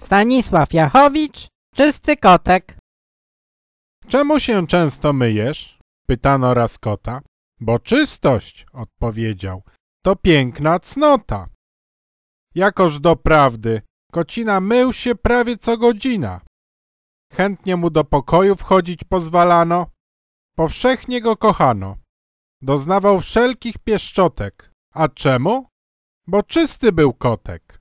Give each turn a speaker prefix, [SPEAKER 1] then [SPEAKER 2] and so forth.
[SPEAKER 1] Stanisław Jachowicz, czysty kotek. Czemu się często myjesz? Pytano raz kota. Bo czystość, odpowiedział, to piękna cnota. Jakoż do prawdy, kocina mył się prawie co godzina. Chętnie mu do pokoju wchodzić pozwalano. Powszechnie go kochano. Doznawał wszelkich pieszczotek. A czemu? Bo czysty był kotek.